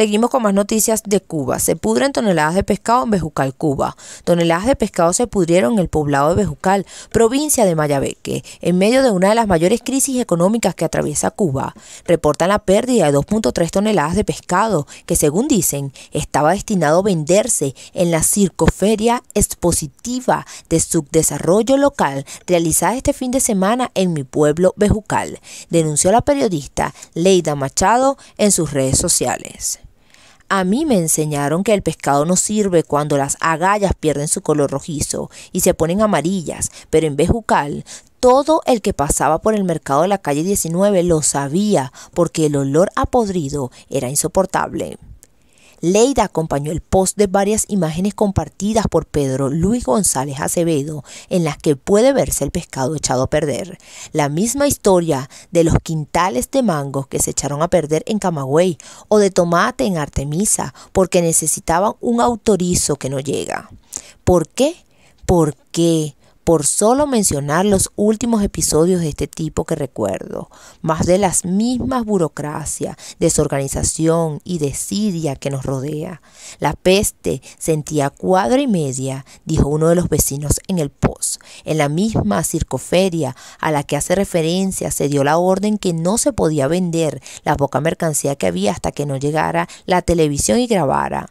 Seguimos con más noticias de Cuba. Se pudren toneladas de pescado en Bejucal, Cuba. Toneladas de pescado se pudrieron en el poblado de Bejucal, provincia de Mayabeque, en medio de una de las mayores crisis económicas que atraviesa Cuba. Reportan la pérdida de 2.3 toneladas de pescado, que según dicen, estaba destinado a venderse en la circoferia expositiva de subdesarrollo local realizada este fin de semana en mi pueblo Bejucal, denunció la periodista Leida Machado en sus redes sociales. A mí me enseñaron que el pescado no sirve cuando las agallas pierden su color rojizo y se ponen amarillas, pero en Bejucal todo el que pasaba por el mercado de la calle 19 lo sabía porque el olor a podrido era insoportable. Leida acompañó el post de varias imágenes compartidas por Pedro Luis González Acevedo, en las que puede verse el pescado echado a perder. La misma historia de los quintales de mangos que se echaron a perder en Camagüey o de tomate en Artemisa porque necesitaban un autorizo que no llega. ¿Por qué? Porque por solo mencionar los últimos episodios de este tipo que recuerdo, más de las mismas burocracia, desorganización y desidia que nos rodea. La peste sentía cuadra y media, dijo uno de los vecinos en el post. En la misma circoferia a la que hace referencia se dio la orden que no se podía vender la poca mercancía que había hasta que no llegara la televisión y grabara.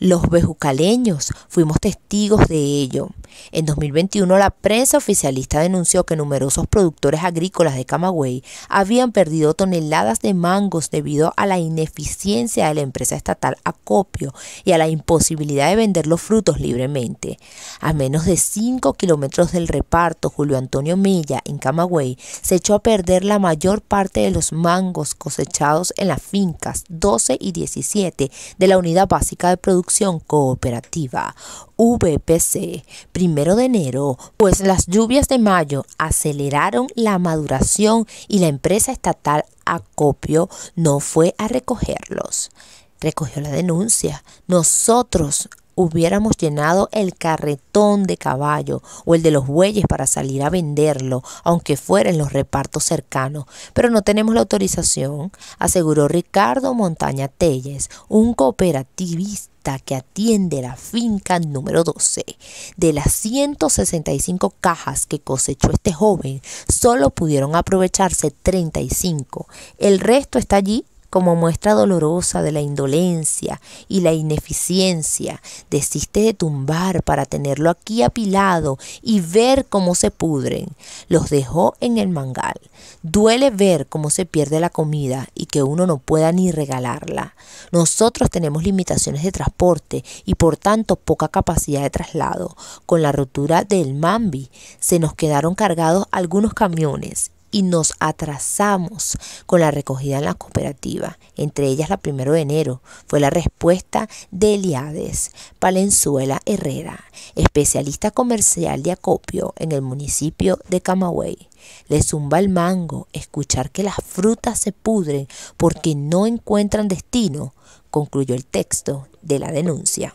Los bejucaleños fuimos testigos de ello. En 2021 la prensa oficialista denunció que numerosos productores agrícolas de Camagüey habían perdido toneladas de mangos debido a la ineficiencia de la empresa estatal Acopio y a la imposibilidad de vender los frutos libremente. A menos de 5 kilómetros del reparto, Julio Antonio Mella en Camagüey se echó a perder la mayor parte de los mangos cosechados en las fincas 12 y 17 de la unidad básica de producción Cooperativa, VPC, primero de enero, pues las lluvias de mayo aceleraron la maduración y la empresa estatal Acopio no fue a recogerlos recogió la denuncia. Nosotros hubiéramos llenado el carretón de caballo o el de los bueyes para salir a venderlo, aunque fuera en los repartos cercanos. Pero no tenemos la autorización, aseguró Ricardo Montaña Telles, un cooperativista que atiende la finca número 12. De las 165 cajas que cosechó este joven, solo pudieron aprovecharse 35. El resto está allí como muestra dolorosa de la indolencia y la ineficiencia, desiste de tumbar para tenerlo aquí apilado y ver cómo se pudren. Los dejó en el mangal. Duele ver cómo se pierde la comida y que uno no pueda ni regalarla. Nosotros tenemos limitaciones de transporte y por tanto poca capacidad de traslado. Con la rotura del Mambi se nos quedaron cargados algunos camiones y nos atrasamos con la recogida en la cooperativa, entre ellas la primero de enero, fue la respuesta de Eliades Palenzuela Herrera, especialista comercial de acopio en el municipio de Camagüey. Le zumba el mango escuchar que las frutas se pudren porque no encuentran destino, concluyó el texto de la denuncia.